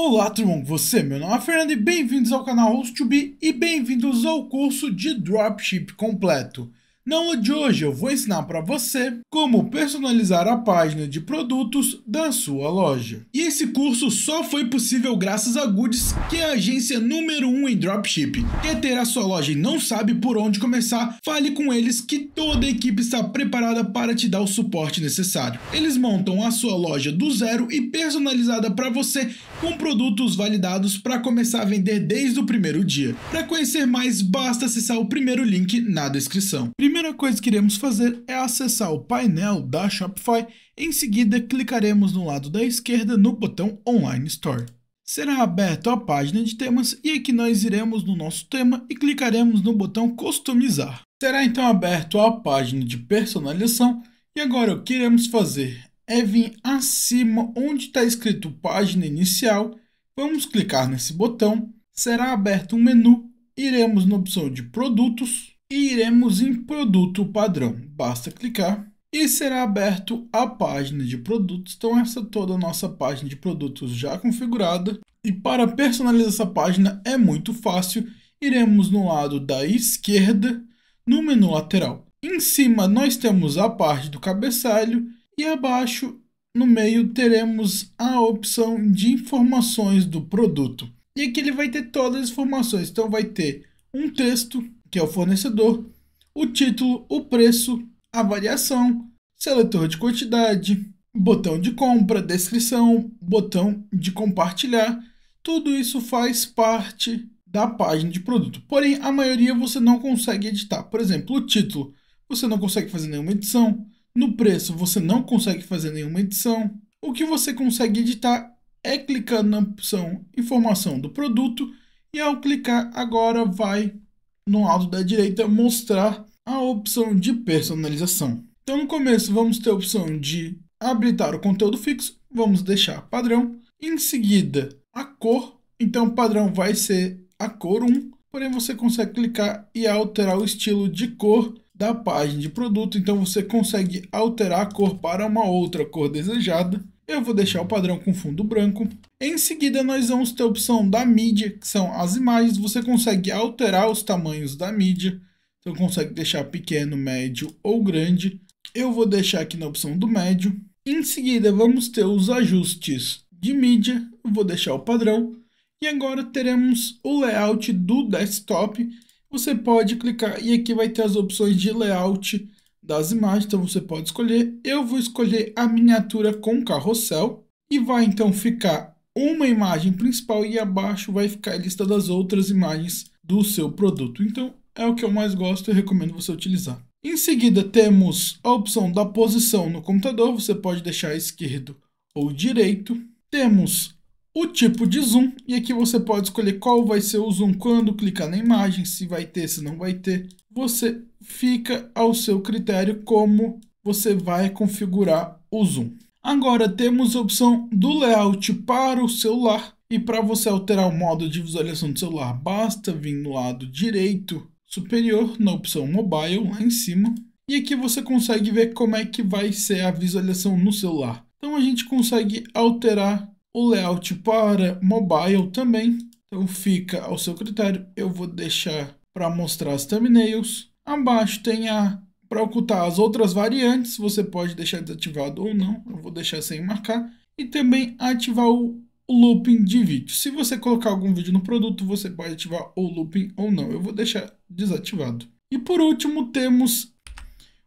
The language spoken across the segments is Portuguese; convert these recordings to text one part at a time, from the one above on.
Olá, turma, você? Meu nome é Fernando e bem-vindos ao canal Host2B e bem-vindos ao curso de Dropship completo. Na aula de hoje eu vou ensinar para você como personalizar a página de produtos da sua loja. E esse curso só foi possível graças a Goods, que é a agência número 1 um em dropship. Quer ter a sua loja e não sabe por onde começar? Fale com eles que toda a equipe está preparada para te dar o suporte necessário. Eles montam a sua loja do zero e personalizada para você com produtos validados para começar a vender desde o primeiro dia. Para conhecer mais, basta acessar o primeiro link na descrição. Primeiro primeira coisa que iremos fazer é acessar o painel da Shopify, em seguida clicaremos no lado da esquerda no botão Online Store. Será aberta a página de temas e aqui nós iremos no nosso tema e clicaremos no botão Customizar. Será então aberto a página de personalização e agora o que iremos fazer é vir acima onde está escrito página inicial, vamos clicar nesse botão, será aberto um menu, iremos na opção de produtos, e iremos em produto padrão. Basta clicar e será aberto a página de produtos. Então essa toda a nossa página de produtos já configurada. E para personalizar essa página é muito fácil. Iremos no lado da esquerda, no menu lateral. Em cima nós temos a parte do cabeçalho e abaixo no meio teremos a opção de informações do produto. E aqui ele vai ter todas as informações. Então vai ter um texto, que é o fornecedor, o título, o preço, a variação, seletor de quantidade, botão de compra, descrição, botão de compartilhar. Tudo isso faz parte da página de produto. Porém, a maioria você não consegue editar. Por exemplo, o título, você não consegue fazer nenhuma edição. No preço, você não consegue fazer nenhuma edição. O que você consegue editar é clicando na opção informação do produto e ao clicar agora vai no lado da direita mostrar a opção de personalização. Então no começo vamos ter a opção de habilitar o conteúdo fixo, vamos deixar padrão, em seguida a cor, então o padrão vai ser a cor 1, porém você consegue clicar e alterar o estilo de cor da página de produto, então você consegue alterar a cor para uma outra cor desejada. Eu vou deixar o padrão com fundo branco. Em seguida, nós vamos ter a opção da mídia, que são as imagens. Você consegue alterar os tamanhos da mídia. Então, consegue deixar pequeno, médio ou grande. Eu vou deixar aqui na opção do médio. Em seguida, vamos ter os ajustes de mídia. Eu vou deixar o padrão. E agora teremos o layout do desktop. Você pode clicar e aqui vai ter as opções de layout das imagens. Então, você pode escolher. Eu vou escolher a miniatura com carrossel. E vai então ficar uma imagem principal e abaixo vai ficar a lista das outras imagens do seu produto. Então é o que eu mais gosto e recomendo você utilizar. Em seguida temos a opção da posição no computador, você pode deixar esquerdo ou direito. Temos o tipo de zoom e aqui você pode escolher qual vai ser o zoom quando clicar na imagem, se vai ter, se não vai ter. Você fica ao seu critério como você vai configurar o zoom. Agora temos a opção do layout para o celular. E para você alterar o modo de visualização do celular, basta vir no lado direito superior, na opção Mobile, lá em cima. E aqui você consegue ver como é que vai ser a visualização no celular. Então a gente consegue alterar o layout para mobile também. Então fica ao seu critério. Eu vou deixar para mostrar as thumbnails. Abaixo tem a para ocultar as outras variantes, você pode deixar desativado ou não, eu vou deixar sem marcar, e também ativar o looping de vídeo. Se você colocar algum vídeo no produto, você pode ativar o looping ou não, eu vou deixar desativado. E por último, temos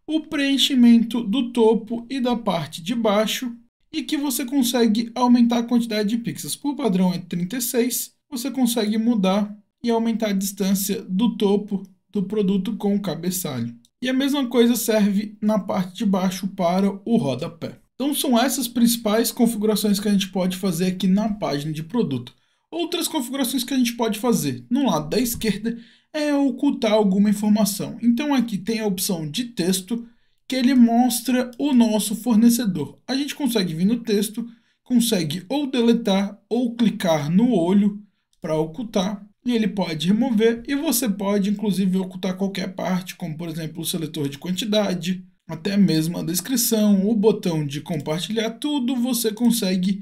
o preenchimento do topo e da parte de baixo, e que você consegue aumentar a quantidade de pixels. Por padrão é 36, você consegue mudar e aumentar a distância do topo do produto com o cabeçalho. E a mesma coisa serve na parte de baixo para o rodapé. Então são essas principais configurações que a gente pode fazer aqui na página de produto. Outras configurações que a gente pode fazer no lado da esquerda é ocultar alguma informação. Então aqui tem a opção de texto que ele mostra o nosso fornecedor. A gente consegue vir no texto, consegue ou deletar ou clicar no olho para ocultar e ele pode remover e você pode inclusive ocultar qualquer parte, como por exemplo o seletor de quantidade, até mesmo a descrição, o botão de compartilhar, tudo você consegue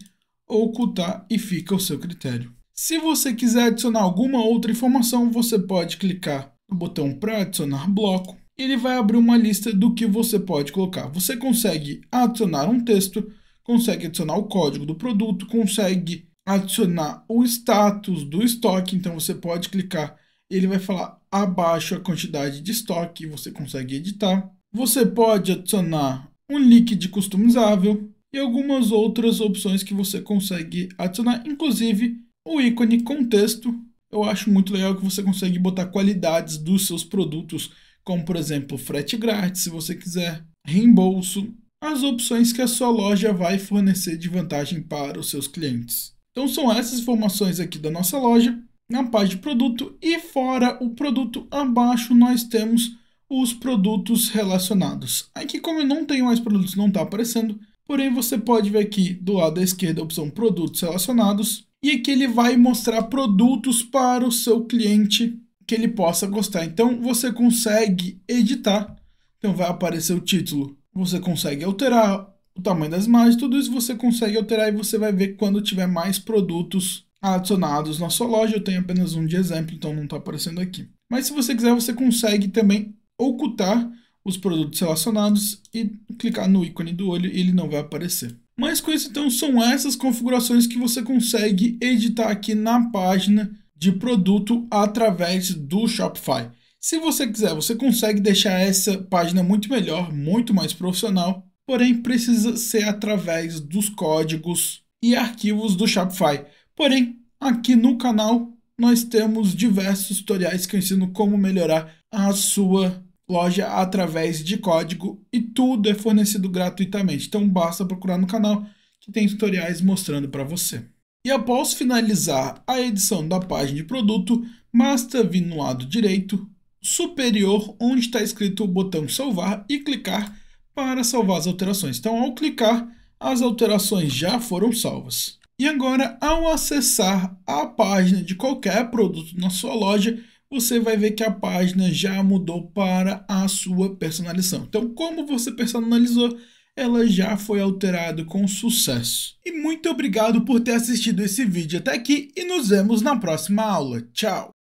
ocultar e fica ao seu critério. Se você quiser adicionar alguma outra informação, você pode clicar no botão para adicionar bloco. Ele vai abrir uma lista do que você pode colocar. Você consegue adicionar um texto, consegue adicionar o código do produto, consegue adicionar o status do estoque. Então você pode clicar, ele vai falar abaixo a quantidade de estoque, você consegue editar. Você pode adicionar um líquido customizável e algumas outras opções que você consegue adicionar, inclusive o ícone contexto. Eu acho muito legal que você consegue botar qualidades dos seus produtos, como por exemplo frete grátis, se você quiser, reembolso, as opções que a sua loja vai fornecer de vantagem para os seus clientes. Então são essas informações aqui da nossa loja, na parte de produto e fora o produto abaixo nós temos os produtos relacionados. Aqui como eu não tenho mais produtos não está aparecendo, porém você pode ver aqui do lado da esquerda a opção produtos relacionados e aqui ele vai mostrar produtos para o seu cliente que ele possa gostar. Então você consegue editar, então vai aparecer o título, você consegue alterar o tamanho das imagens, tudo isso você consegue alterar e você vai ver quando tiver mais produtos adicionados na sua loja. Eu tenho apenas um de exemplo, então não está aparecendo aqui. Mas se você quiser, você consegue também ocultar os produtos relacionados e clicar no ícone do olho e ele não vai aparecer. Mas com isso, então, são essas configurações que você consegue editar aqui na página de produto através do Shopify. Se você quiser, você consegue deixar essa página muito melhor, muito mais profissional porém precisa ser através dos códigos e arquivos do Shopify. Porém, aqui no canal nós temos diversos tutoriais que eu ensino como melhorar a sua loja através de código e tudo é fornecido gratuitamente. Então basta procurar no canal que tem tutoriais mostrando para você. E após finalizar a edição da página de produto, basta vir no lado direito superior onde está escrito o botão salvar e clicar para salvar as alterações. Então, ao clicar, as alterações já foram salvas. E agora, ao acessar a página de qualquer produto na sua loja, você vai ver que a página já mudou para a sua personalização. Então, como você personalizou, ela já foi alterada com sucesso. E muito obrigado por ter assistido esse vídeo até aqui e nos vemos na próxima aula. Tchau!